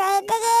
right, dig it.